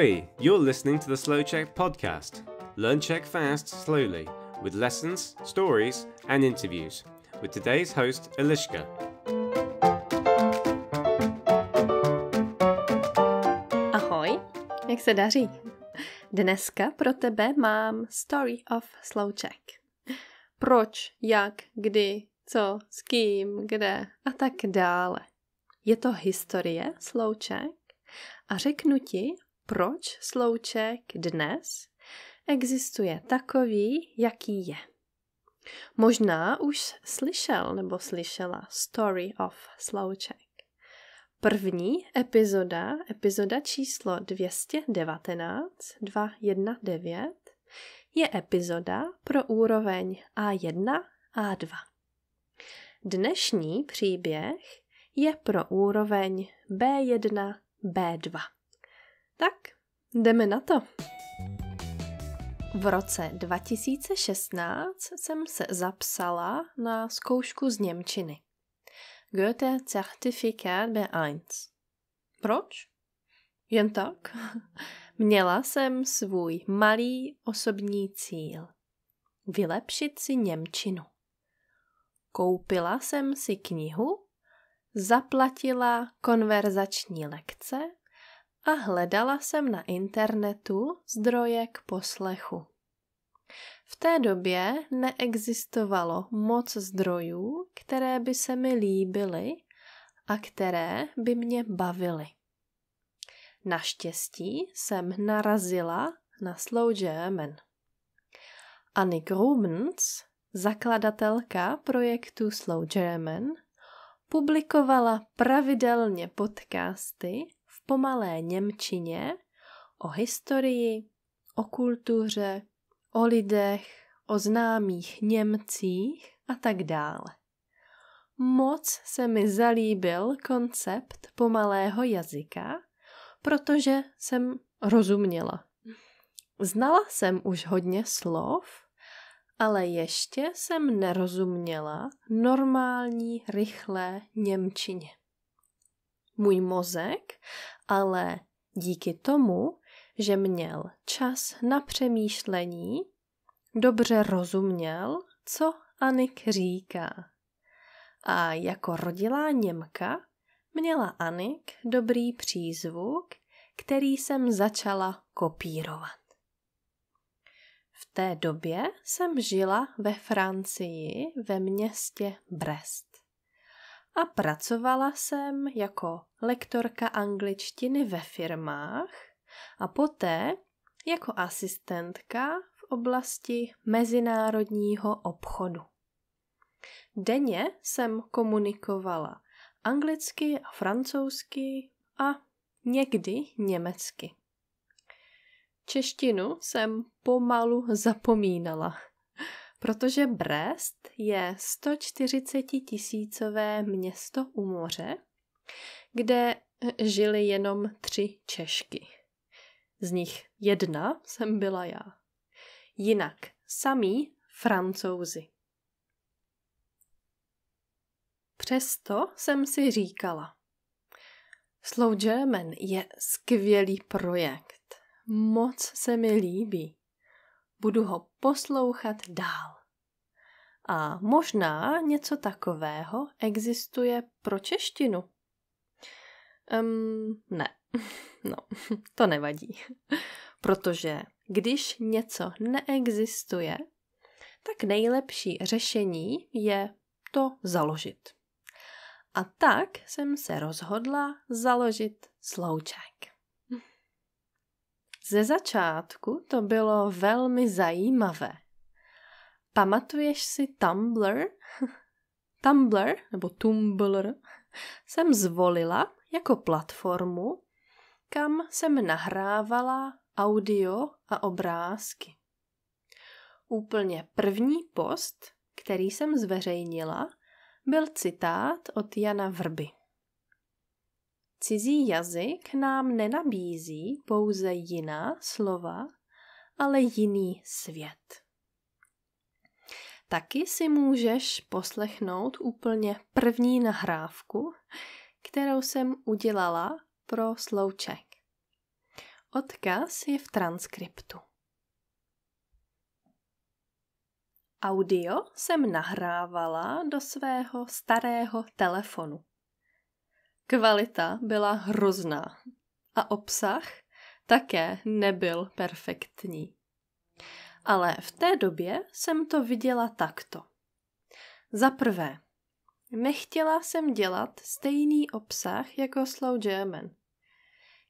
Ahoy! You're listening to the Slow Check podcast. Learn Czech fast, slowly, with lessons, stories, and interviews. With today's host, Eliška. Ahoj! Jak se daří? Dneska pro tebe mám Story of Slow Czech. Proč, jak, kdy, co, s kým, kde a tak dále. Je to historie Slow Slouček a řeknu ti, proč slouček dnes existuje takový, jaký je. Možná už slyšel nebo slyšela Story of Slouček. První epizoda, epizoda číslo 219, 219, je epizoda pro úroveň A1, A2. Dnešní příběh je pro úroveň B1, B2. Tak, jdeme na to. V roce 2016 jsem se zapsala na zkoušku z Němčiny. Goethe Certifikát B1. Proč? Jen tak. Měla jsem svůj malý osobní cíl. Vylepšit si Němčinu. Koupila jsem si knihu, zaplatila konverzační lekce a hledala jsem na internetu zdroje k poslechu. V té době neexistovalo moc zdrojů, které by se mi líbily a které by mě bavily. Naštěstí jsem narazila na Slow German. Annie Grubens, zakladatelka projektu Slow German, publikovala pravidelně podcasty pomalé Němčině o historii, o kultuře, o lidech, o známých Němcích a tak dále. Moc se mi zalíbil koncept pomalého jazyka, protože jsem rozuměla. Znala jsem už hodně slov, ale ještě jsem nerozuměla normální, rychlé Němčině můj mozek, ale díky tomu, že měl čas na přemýšlení, dobře rozuměl, co Anik říká. A jako rodilá Němka měla Anik dobrý přízvuk, který jsem začala kopírovat. V té době jsem žila ve Francii ve městě Brest a pracovala jsem jako lektorka angličtiny ve firmách a poté jako asistentka v oblasti mezinárodního obchodu. Denně jsem komunikovala anglicky a francouzsky a někdy německy. Češtinu jsem pomalu zapomínala. Protože Brest je 140 tisícové město u moře, kde eh, žili jenom tři Češky. Z nich jedna jsem byla já. Jinak samý francouzi. Přesto jsem si říkala, Slow German je skvělý projekt. Moc se mi líbí budu ho poslouchat dál. A možná něco takového existuje pro češtinu. Um, ne, no, to nevadí. Protože když něco neexistuje, tak nejlepší řešení je to založit. A tak jsem se rozhodla založit slouček. Ze začátku to bylo velmi zajímavé. Pamatuješ si Tumblr? Tumblr, nebo Tumblr, jsem zvolila jako platformu, kam jsem nahrávala audio a obrázky. Úplně první post, který jsem zveřejnila, byl citát od Jana Vrby. Cizí jazyk nám nenabízí pouze jiná slova, ale jiný svět. Taky si můžeš poslechnout úplně první nahrávku, kterou jsem udělala pro slouček. Odkaz je v transkriptu. Audio jsem nahrávala do svého starého telefonu. Kvalita byla hrozná a obsah také nebyl perfektní. Ale v té době jsem to viděla takto. Za prvé, nechtěla jsem dělat stejný obsah jako Slow German.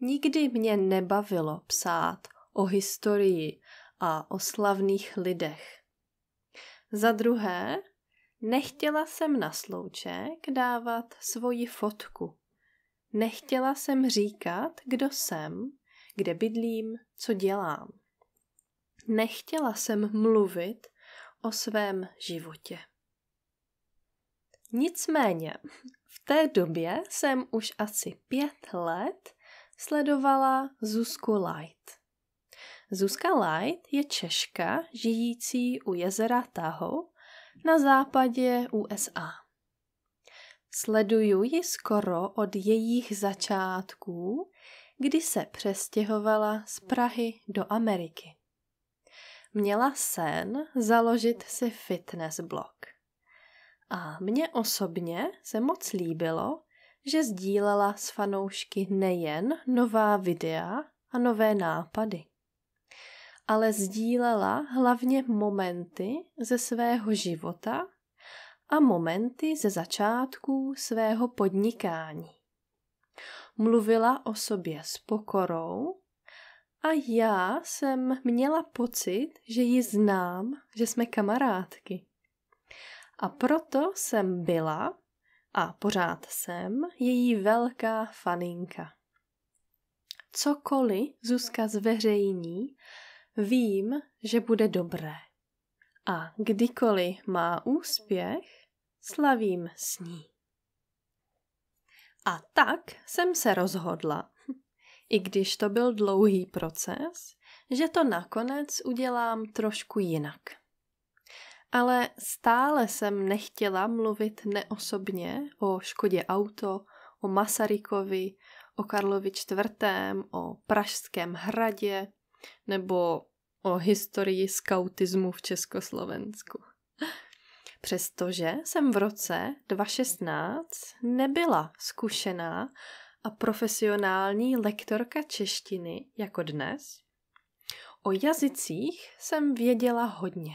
Nikdy mě nebavilo psát o historii a o slavných lidech. Za druhé, nechtěla jsem na slouček dávat svoji fotku. Nechtěla jsem říkat, kdo jsem, kde bydlím, co dělám. Nechtěla jsem mluvit o svém životě. Nicméně, v té době jsem už asi pět let sledovala Zuzku Light. Zuzka Light je Češka, žijící u jezera Tahoe na západě USA. Sleduju ji skoro od jejich začátků, kdy se přestěhovala z Prahy do Ameriky. Měla sen založit si fitness blog. A mně osobně se moc líbilo, že sdílela s fanoušky nejen nová videa a nové nápady, ale sdílela hlavně momenty ze svého života a momenty ze začátků svého podnikání. Mluvila o sobě s pokorou a já jsem měla pocit, že ji znám, že jsme kamarádky. A proto jsem byla a pořád jsem její velká faninka. Cokoliv Zuzka zveřejní, vím, že bude dobré a kdykoliv má úspěch, slavím s ní. A tak jsem se rozhodla, i když to byl dlouhý proces, že to nakonec udělám trošku jinak. Ale stále jsem nechtěla mluvit neosobně o škodě auto, o Masarykovi, o Karlovi IV., o Pražském hradě nebo o historii skautismu v Československu. Přestože jsem v roce 2016 nebyla zkušená a profesionální lektorka češtiny jako dnes, o jazycích jsem věděla hodně.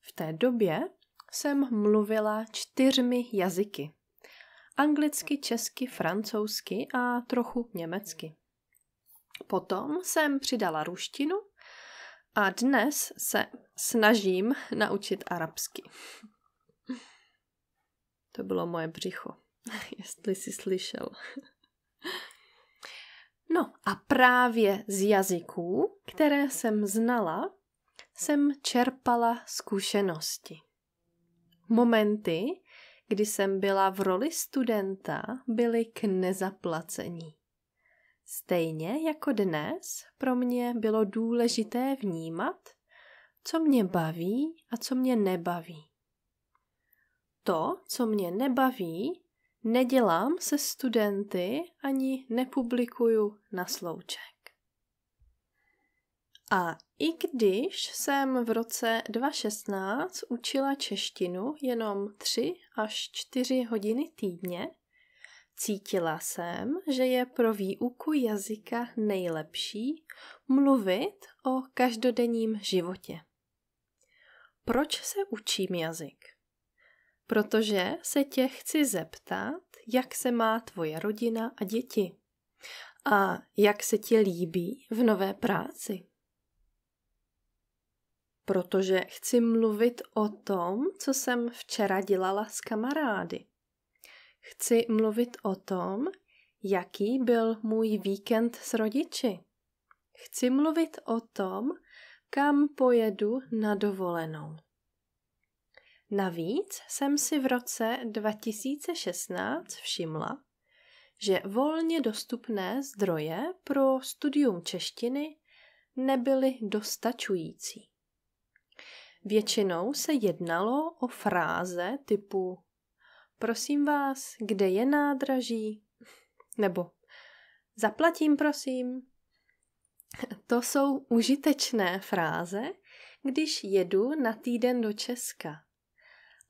V té době jsem mluvila čtyřmi jazyky. Anglicky, česky, francouzsky a trochu německy. Potom jsem přidala ruštinu a dnes se snažím naučit arabsky. To bylo moje břicho, jestli jsi slyšel. No a právě z jazyků, které jsem znala, jsem čerpala zkušenosti. Momenty, kdy jsem byla v roli studenta, byly k nezaplacení. Stejně jako dnes pro mě bylo důležité vnímat, co mě baví a co mě nebaví. To, co mě nebaví, nedělám se studenty ani nepublikuju na slouček. A i když jsem v roce 2016 učila češtinu jenom 3 až 4 hodiny týdně, Cítila jsem, že je pro výuku jazyka nejlepší mluvit o každodenním životě. Proč se učím jazyk? Protože se tě chci zeptat, jak se má tvoje rodina a děti a jak se ti líbí v nové práci. Protože chci mluvit o tom, co jsem včera dělala s kamarády chci mluvit o tom, jaký byl můj víkend s rodiči. Chci mluvit o tom, kam pojedu na dovolenou. Navíc jsem si v roce 2016 všimla, že volně dostupné zdroje pro studium češtiny nebyly dostačující. Většinou se jednalo o fráze typu prosím vás, kde je nádraží? Nebo zaplatím, prosím? To jsou užitečné fráze, když jedu na týden do Česka.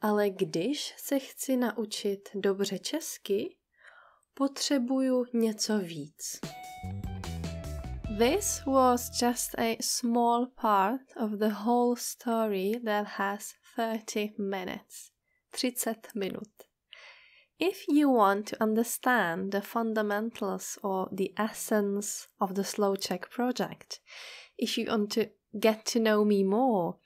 Ale když se chci naučit dobře česky, potřebuju něco víc. This was just a small part of the whole story that has 30 minutes. 30 minut. If you want to understand the fundamentals or the essence of the Slow Check project, if you want to get to know me more,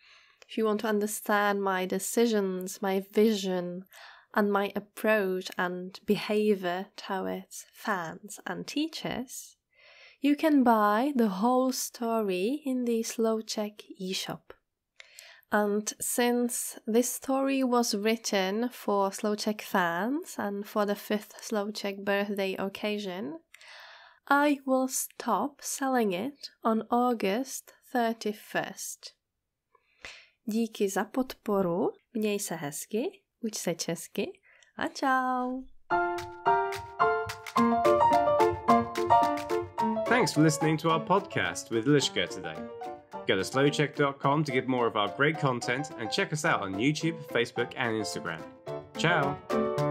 if you want to understand my decisions, my vision, and my approach and behavior towards fans and teachers, you can buy the whole story in the Slow Check eShop. And since this story was written for Slow Check fans and for the fifth Slow Check birthday occasion, I will stop selling it on August 31st. Díky za podporu, měj se hezky, uč se česky a čau! Thanks for listening to our podcast with Lishka today. Go to slowcheck.com to get more of our great content and check us out on YouTube, Facebook, and Instagram. Ciao!